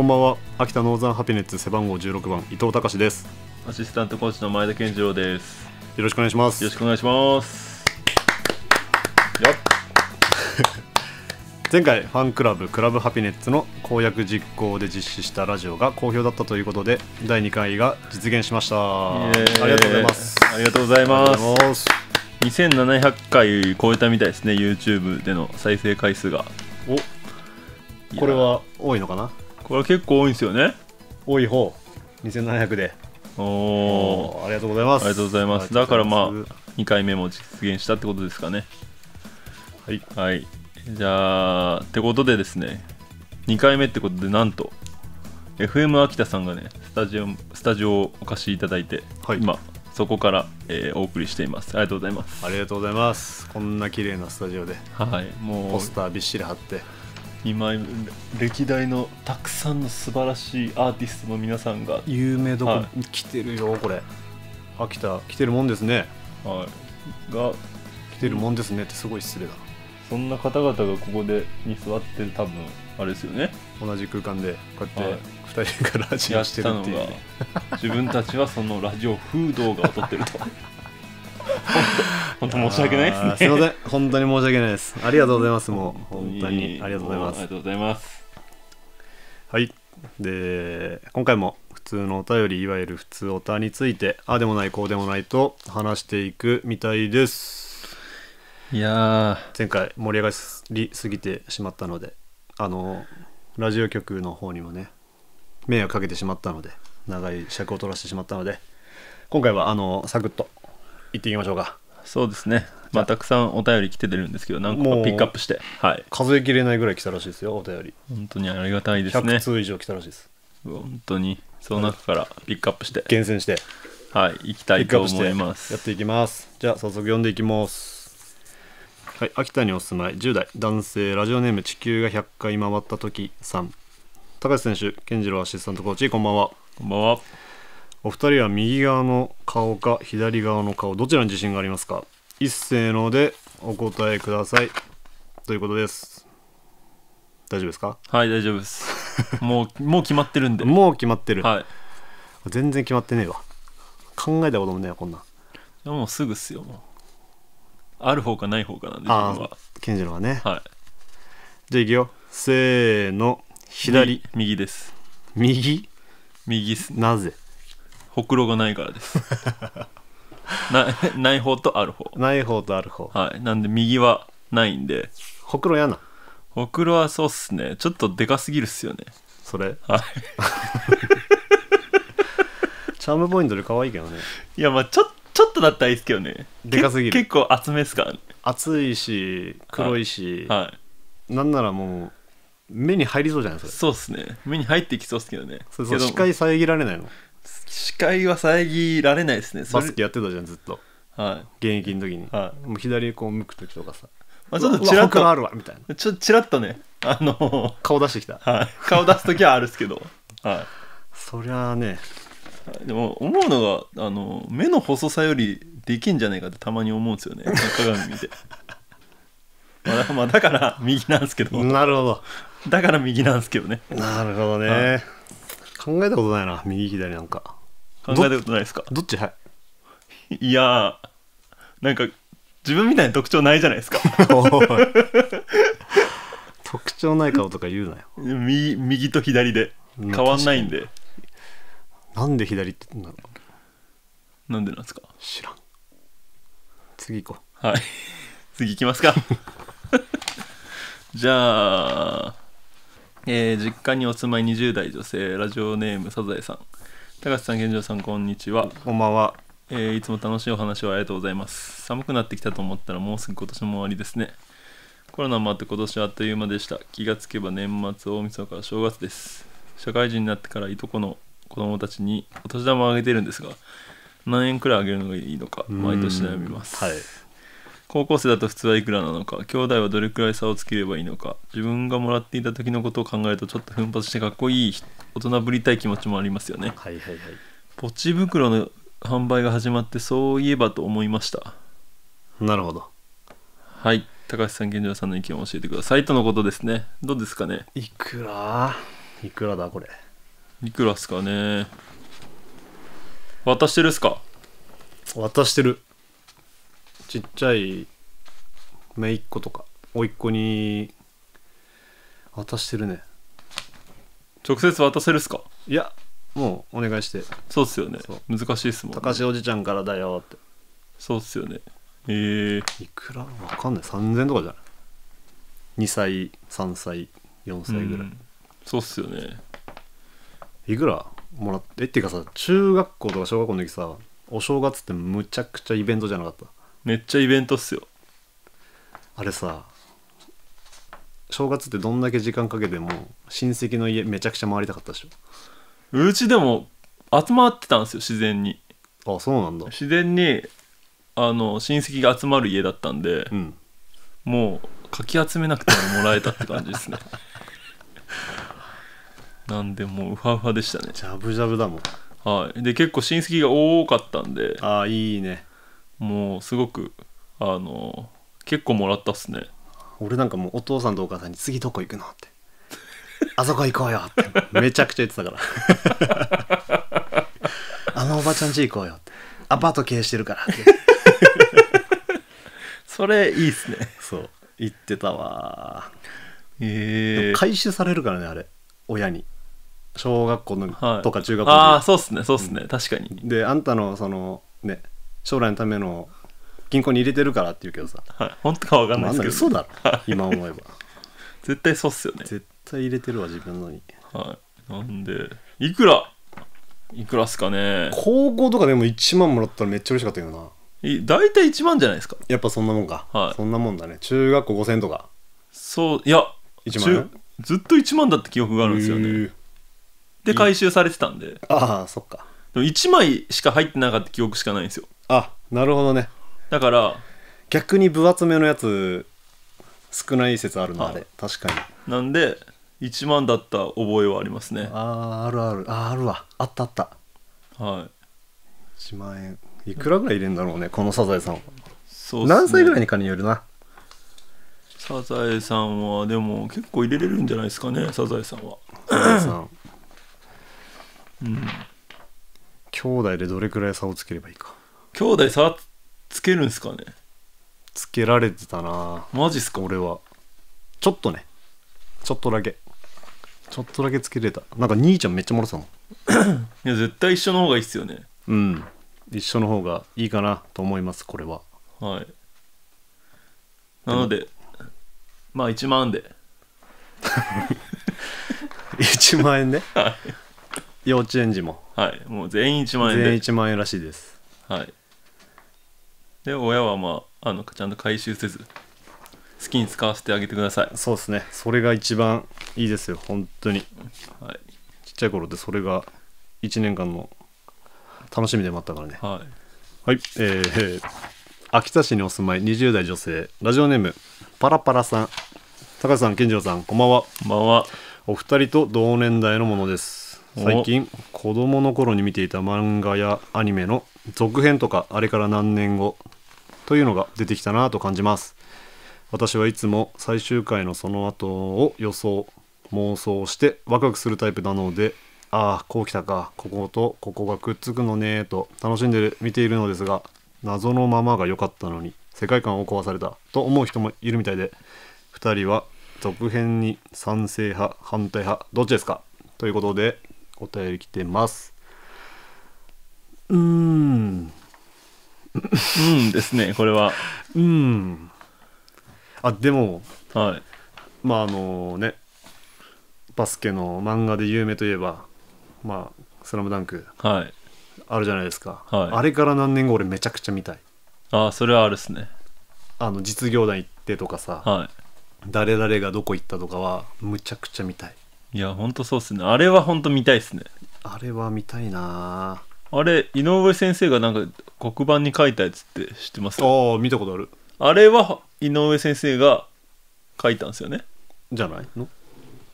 こんばんは秋田ノーザンハピネッツ背番号16番伊藤隆ですアシスタントコーチの前田健次郎ですよろしくお願いしますよろしくお願いします前回ファンクラブクラブハピネッツの公約実行で実施したラジオが好評だったということで第2回が実現しましたありがとうございますありがとうございます2700回超えたみたいですね YouTube での再生回数がおこれは多いのかなこれ結構多いんですよね多い方2700でおおありがとうございますありがとうございますだからまあ2回目も実現したってことですかねはい、はい、じゃあってことでですね2回目ってことでなんと FM 秋田さんがねスタジオスタジオをお貸しいただいて、はい、今そこから、えー、お送りしていますありがとうございますありがとうございますこんな綺麗なスタジオではいもうポスターびっしり貼って今歴代のたくさんの素晴らしいアーティストの皆さんが有名どこ、に来てるよこれ秋田来てるもんですねはいが来てるもんですねってすごい失礼だなそんな方々がここでに座って多分あれですよね同じ空間でこうやって2人がラジオしてるっていう、ね、自分たちはそのラジオ風動画を撮ってると本当申し訳ないですねすいません本当に申し訳ないですありがとうございますもう本当にありがとうございますありがとうございますはいで今回も普通のお便りいわゆる普通おたについてああでもないこうでもないと話していくみたいですいや前回盛り上がりすぎてしまったのであのラジオ局の方にもね迷惑かけてしまったので長い尺を取らせてしまったので今回はあのサクッと行ってみましょうかそうですねまあたくさんお便り来ててるんですけど何個かピックアップしてはい数えきれないぐらい来たらしいですよお便り本当にありがたいですね100通以上来たらしいです本当にその中からピックアップして厳選してはい行きたいと思いますやっていきますじゃあ早速読んでいきますはい秋田にお住まい10代男性ラジオネーム地球が100回回った時さん高橋選手健次郎アシスタントコーチこんばんはこんばんはお二人は右側の顔か左側の顔どちらに自信がありますか一斉のでお答えくださいということです大丈夫ですかはい大丈夫です もうもう決まってるんでもう決まってる、はい、全然決まってねえわ考えたこともねえわこんなもうすぐっすよもうある方かない方かなんでああ健次郎はねはいじゃあいくよせーの左右です右右っすなぜほくろがないからです なない方とある方ない方とある方はいなんで右はないんでほくろやなほくろはそうっすねちょっとでかすぎるっすよねそれはい チャームポイントで可愛いけどねいやまあちょちょっとだったらいいっすけどねでかすぎる結構厚めっすからね厚いし黒いし、はいはい、なんならもう目に入りそうじゃないですかそうっすね目に入ってきそうっすけどねそうそう視界遮られないの視界は遮られないですねバスケやってたじゃんずっとはい現役の時に、はい、もう左こう向く時とかさ、まあ、ちょっとチラッとあるわみたいなちょっとチラッとねあの顔出してきた、はい、顔出す時はあるっすけどはいそりゃあねでも思うのがあの目の細さよりできんじゃないかってたまに思うんですよね鏡見て まあ、まあだから右なんですけどなるほどだから右なんですけどねなるほどね、はい考えたことないな右左なんか考えたことないですかどっちはいいやーなんか自分みたいに特徴ないじゃないですか 特徴ない顔とか言うなよ右右と左で変わんないんでなんで左って言うんだろうなんでなんですか知らん次行こうはい次行きますか じゃあえー、実家にお住まい20代女性ラジオネームサザエさん高橋さん現状さんこんにちはこんばんは、えー、いつも楽しいお話をありがとうございます寒くなってきたと思ったらもうすぐ今年も終わりですねコロナもあって今年はあっという間でした気がつけば年末大晦日か正月です社会人になってからいとこの子供たちにお年玉をあげてるんですが何円くらいあげるのがいいのか毎年悩みます、はい高校生だと普通はいくらなのか兄弟はどれくらい差をつければいいのか自分がもらっていた時のことを考えるとちょっと奮発してかっこいい大人ぶりたい気持ちもありますよねはいはいはいポチ袋の販売が始まってそういえばと思いましたなるほどはい高橋さん次郎さんの意見を教えてくださいとのことですねどうですかねいくらいくらだこれいくらっすかね渡してるっすか渡してるちっちゃい姪っ子とか甥っ子に渡してるね直接渡せるっすかいやもうお願いしてそうっすよねそう難しいっすもん、ね、高橋おじちゃんからだよってそうっすよねえー、いくらわかんない3000とかじゃない2歳3歳4歳ぐらい、うん、そうっすよねいくらもらってえっていうかさ中学校とか小学校の時さお正月ってむちゃくちゃイベントじゃなかっためっちゃイベントっすよあれさ正月ってどんだけ時間かけても親戚の家めちゃくちゃ回りたかったでしょうちでも集まってたんですよ自然にあそうなんだ自然にあの親戚が集まる家だったんで、うん、もうかき集めなくてももらえたって感じですね なんでもうウハウハでしたねじゃぶじゃぶだもんはいで結構親戚が多かったんでああいいねもうすごくあの結構もらったっすね俺なんかもうお父さんとお母さんに次どこ行くのってあそこ行こうよってめちゃくちゃ言ってたからあのおばちゃん家行こうよってアパート経営してるからってそれいいっすねそう言ってたわええー、回収されるからねあれ親に小学校の、はい、とか中学校ああそうっすねそうっすね、うん、確かにであんたのそのね将来のための銀行に入れてるからって言うけどさ、はい、本当かわかんないですけど、そだろ今思えば 絶対そうっすよね絶対入れてるわ自分のにはいなんでいくらいくらっすかね高校とかでも1万もらったらめっちゃ嬉しかったけどない大体1万じゃないですかやっぱそんなもんか、はい、そんなもんだね中学校5000とかそういや1万ずっと1万だった記憶があるんですよねで回収されてたんでああそっかでも1枚しか入ってなかった記憶しかないんですよあなるほどねだから逆に分厚めのやつ少ない説あるな、で、あれ確かになんで1万だった覚えはありますねあああるあるああるわあったあったはい1万円いくらぐらい入れんだろうねこのサザエさんはそう、ね、何歳ぐらいにかによるなサザエさんはでも結構入れれるんじゃないですかねサザエさんはサザエさんうん兄弟でどれくらい差をつければいいか兄弟差つけるんすかねつけられてたなマジっすか俺はちょっとねちょっとだけちょっとだけつけれたなんか兄ちゃんめっちゃもらってた いや絶対一緒の方がいいっすよねうん一緒の方がいいかなと思いますこれははいなのでまあ1万で1万円ね、幼稚園児もはいもう全員1万円で全員1万円らしいですはいで親はまああのちゃんと回収せず好きに使わせてあげてくださいそうですねそれが一番いいですよ本当に、はい、ちっちゃい頃ってそれが1年間の楽しみでもあったからねはい、はい、えー、秋田市にお住まい20代女性ラジオネームパラパラさん高橋さん健次郎さんこんばんはこんばんはお二人と同年代のものです最近子どもの頃に見ていた漫画やアニメの続編とかあれから何年後というのが出てきたなと感じます私はいつも最終回のその後を予想妄想してワクワクするタイプなのでああこう来たかこことここがくっつくのねと楽しんで見ているのですが謎のままが良かったのに世界観を壊されたと思う人もいるみたいで2人は続編に賛成派反対派どっちですかということでお便り来てますうんうんですねこれはうんあでもはいまああのねバスケの漫画で有名といえばまあ「スラムダンクはいあるじゃないですか、はいあれから何年後俺めちゃくちゃ見たいああそれはあるっすねあの実業団行ってとかさ、は誰々がどこ行ったとかはむちゃくちゃ見たいいいやほんとそうっすねあれはほんと見たいっすねあれは見たいなああれ井上先生がなんか黒板に書いたやつって知ってますああ見たことあるあれは井上先生が書いたんですよねじゃないの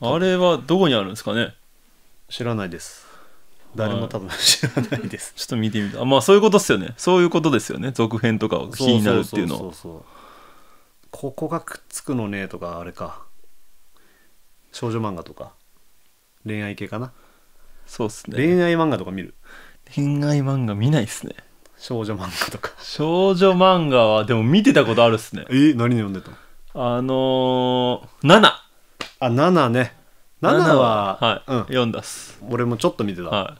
あれはどこにあるんですかね知らないです誰も多分知らないです、ちょっと見てみたまあそういうことですよねそういうことですよね続編とかを気になるっていうのそうそうそうここがくっつくのねとかあれか少女漫画とか恋愛系かなそうっすね恋愛漫画とか見る恋愛漫画見ないっすね少女漫画とか少女漫画はでも見てたことあるっすねえ何読んでたのあのー、7あ7ね7ははい、うん、読んだっす俺もちょっと見てた、は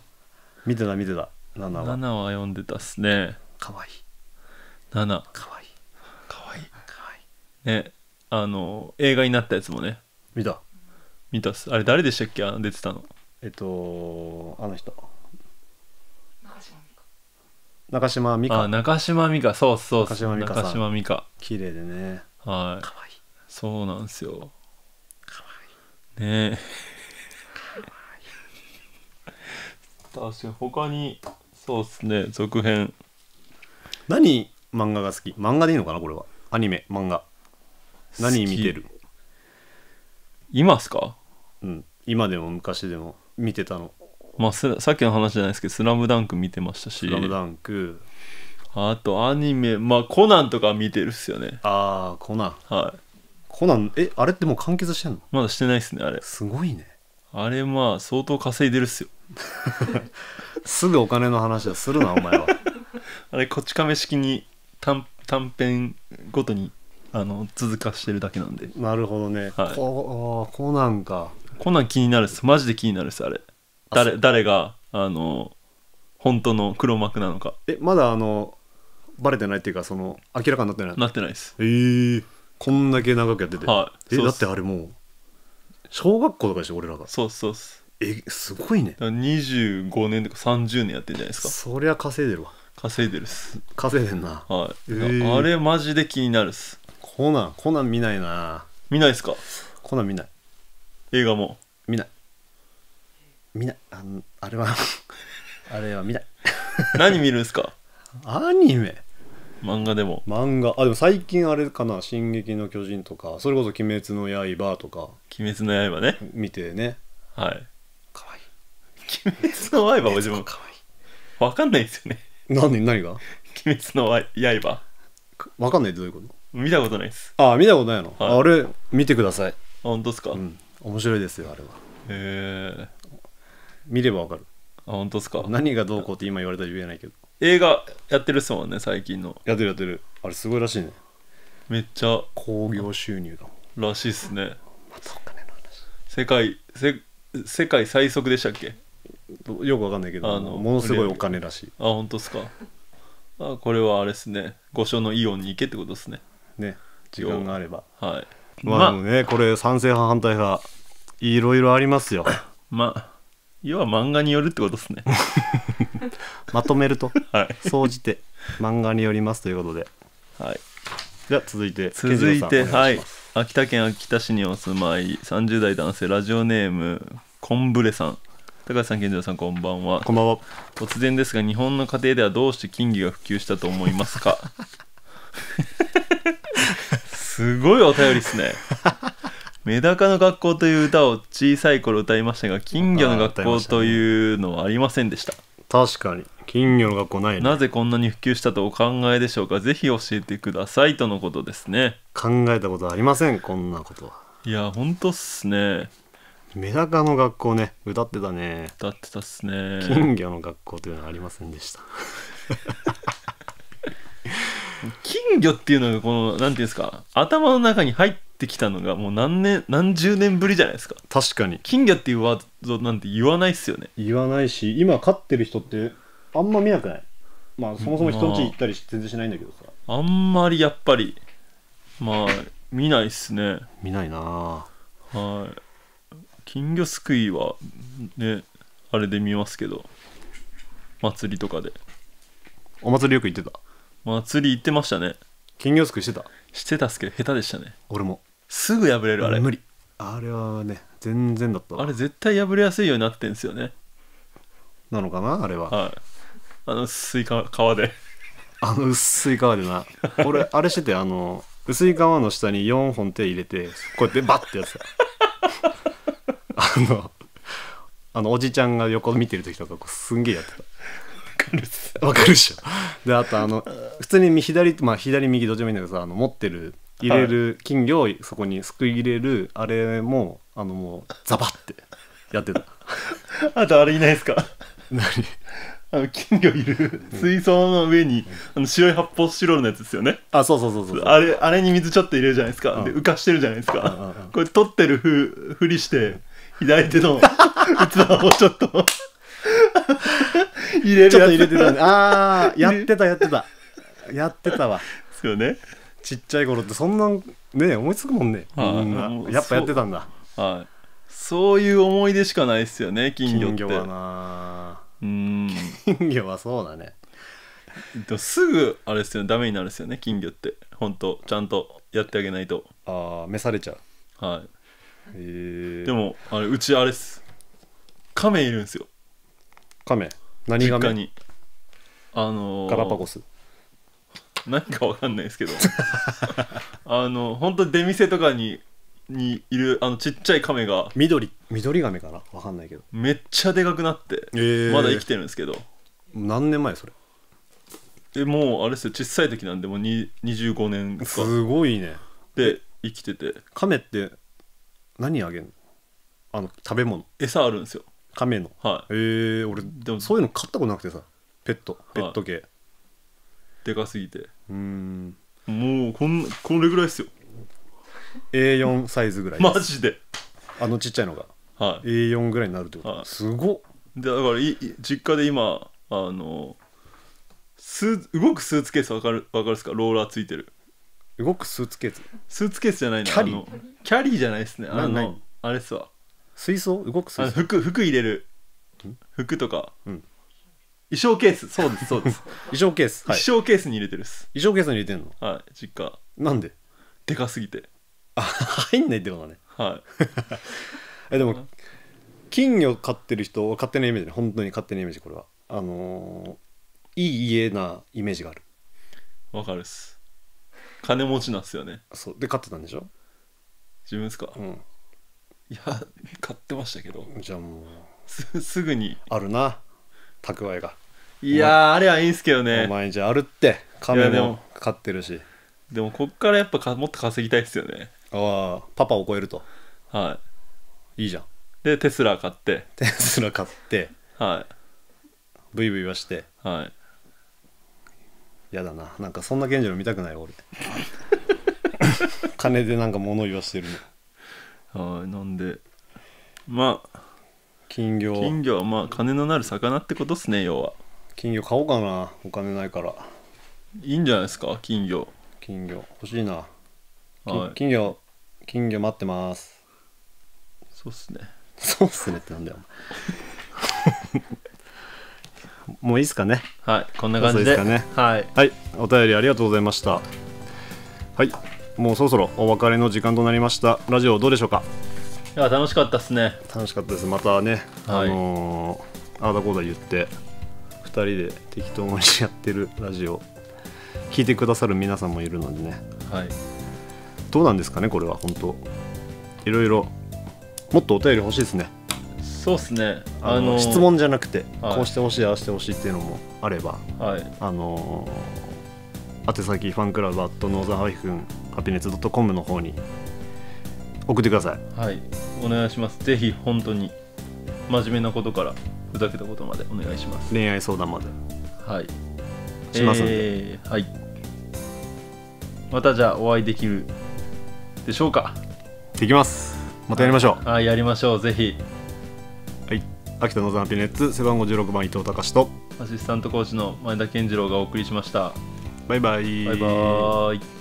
い、見てた見てた7は7は読んでたっすねかわいい7かわいいかわいいかわいいねあの映画になったやつもね見た見たっすあれ誰でしたっけ出てたのえっとあの人中島美あ中島美香そうそう中そう島美嘉さん中島美香綺麗でねはい可愛いそうなんですよ可ねえ確かに他にそうっすね続編何漫画が好き漫画でいいのかなこれはアニメ漫画何見てる今っすかうん今でも昔でも見てたのまあ、さっきの話じゃないですけど「スラムダンク見てましたし「スラムダンクあとアニメまあコナンとか見てるっすよねああコナンはいコナンえあれってもう完結してんのまだしてないっすねあれすごいねあれまあ相当稼いでるっすよ すぐお金の話はするなお前は あれこち亀式に短短編ごとにあの続かしてるだけなんでなるほどね、はい、コナンかコナン気になるっすマジで気になるっすあれ誰誰があの本当の黒幕なのかえまだあのバレてないっていうかその明らかになってないなってないですええー、こんだけ長くやってて、はい、えだってあれもう小学校とかでしょ俺らがそうそうすえすごいね25年とか30年やってんじゃないですかそりゃ稼いでるわ稼いでるっす稼いでんなはい、えー、あれマジで気になるっすコナンコナン見ないな見ないっすかコナン見ない映画も見ない見ないああれは あれは見ない 何見るんすかアニメ漫画でも漫画あでも最近あれかな「進撃の巨人」とかそれこそ「鬼滅の刃」とか「鬼滅の刃ね」見てねはいかわいい「鬼滅の刃」は 自分かわいいわかんないですよね何何が「鬼滅の刃」わかんないってどういうこと見たことないですああ見たことないの、はい、あれ見てくださいあ本当ですか、うん、面白いですよあれはへえ見ればわかるあ本当ですか何がどうこうって今言われたら言えないけど映画やってるっすもんね最近のやってるやってるあれすごいらしいねめっちゃ興行収入だもんらしいっすねまたお金の話世界せ世界最速でしたっけよくわかんないけどあのものすごいお金らしいあ本当っすかあこれはあれっすね五所のイオンに行けってことっすねね時間があればはいまあ、でもねこれ賛成派反対派いろいろありますよまあ要は漫画によるってことですね まとめるとはい総じて漫画によりますということではいじゃあ続いて続いてさんお願しますはい秋田県秋田市にお住まい30代男性ラジオネームコンブレさん高橋さん健二郎さんこんばんはこんばんは突然ですが日本の家庭ではどうして金魚が普及したと思いますか すごいお便りですねメダカの学校という歌を小さい頃歌いましたが金魚の学校というのはありませんでした確かに金魚の学校ない、ね、なぜこんなに普及したとお考えでしょうかぜひ教えてくださいとのことですね考えたことありませんこんなことはいやほんとっすねメダカの学校ね歌ってたね歌ってたっすね金魚の学校というのはありませんでした金魚っていうのがこの何ていうんですか頭の中に入ってきたのがもう何年何十年ぶりじゃないですか確かに金魚っていうワードなんて言わないっすよね言わないし今飼ってる人ってあんま見なくないまあそもそも人んち行ったり全然しないんだけどさ、まあ、あんまりやっぱりまあ見ないっすね見ないなはい金魚すくいはねあれで見ますけど祭りとかでお祭りよく行ってたまあ釣り行ってましたね金魚すくいしてたしてたっすけど下手でしたね俺もすぐ破れるあれ無理あれはね全然だったあれ絶対破れやすいようになってんすよねなのかなあれははいあの薄い皮で あの薄い皮でな俺あれしててあの薄い皮の下に4本手入れてこうやってバッてやつ あのあのおじちゃんが横見てる時とかすんげえやってたるわかるでしょであとあの普通に左まあ左右どっちもいいんだけどさあの持ってる入れる金魚をそこにすくい入れるあれもあのもうザバってやってた あとあれいないですか何 あの金魚いる水槽の上に、あの白い発泡スチロールのやつですよねあそうそうそうそうあれあれに水ちょっと入れるじゃないですか、で浮かしてるじゃないですか、これ取ってるふふりして左手の 器をちょっと入れるちょっと入れてたねああやってたやってたやってたわですよねちっちゃい頃ってそんなね思いつくもんね、はい、やっぱやってたんだはいそういう思い出しかないですよね金魚って金魚はなうん金魚はそうだねと、すぐあれですよねダメになるですよね金魚って本当ちゃんとやってあげないとああ召されちゃうはいでもあれうちあれっす亀いるんですよ亀何がにあのー、ガラパゴス何かわかんないですけど あの本当出店とかににいるあのちっちゃい亀が緑緑亀かなわかんないけどめっちゃでかくなって、えー、まだ生きてるんですけど何年前それえもうあれですよ小さい時なんでもう25年かすごいねで生きてて亀って何あげんのあの食べ物餌あるんですよ亀のはいえー、俺でもそういうの飼ったことなくてさペットペット系、でかすぎてうんもうこんこれぐらいっすよ A4 サイズぐらいですマジであのちっちゃいのがはい A4 ぐらいになるってこと、はいすごっだからいい実家で今あのスー動くスーツケースわかるわかるっすかローラーついてる動くスーツケーススーツケースじゃないのキャリーキャリーじゃないですねあなのいあれっすわ水槽動く水槽服服入れる服とか、うん衣装ケースそうですそうです、衣装ケース、はい、衣装ケースに入れてるっす衣装ケースに入れてんのはい実家なんででかすぎてあ入んないってことだねは えでも金魚飼ってる人は勝手なイメージね本当に勝手なイメージこれはあのーいい家なイメージがあるわかるっす金持ちなんすよねそうで飼ってたんでしょ自分っすか、うんいや買ってましたけどじゃあもうすすぐにあるな蓄えがいやーあれはいいんすけどねお前じゃあるって亀も飼ってるしでもこっからやっぱかもっと稼ぎたいっすよねああパパを超えるとはいいいじゃんでテスラ買ってテスラ買ってはいブイブイはしてはいやだななんかそんな現状見たくない俺 金でなんか物言わしてるのはいなんでまあ金魚金魚はまあ金のなる魚ってことっすね要は金魚買おうかなお金ないからいいんじゃないですか金魚金魚欲しいな、はい、金魚金魚待ってますそうっすねそうっすねってなんだよ もういいっすかねはいこんな感じで、ね、はい、はい、お便りありがとうございましたはいもうそろそろお別れの時間となりましたラジオどうでしょうかいや楽しかったですね楽しかったですまたね、はい、あのー、ああだこうだ言って2人で適当にやってるラジオ聞いてくださる皆さんもいるのでね、はい、どうなんですかねこれは本当いろいろもっとお便り欲しいですねそうですねあの、ー、質問じゃなくて、はい、こうしてほしいああしてほしいっていうのもあれば、はい、あのー、宛先ファンクラブアットノーザハイフンアピネス .com の方に送ってくださいはいお願いしますぜひ本当に真面目なことからふざけたことまでお願いします恋愛相談まではいしますんで、えー、はいまたじゃあお会いできるでしょうかできますまたやりましょうはいやりましょうぜひはい秋田のザンピネッツ背番号16番伊藤隆とアシスタントコーチの前田健次郎がお送りしましたバイバイバイバイ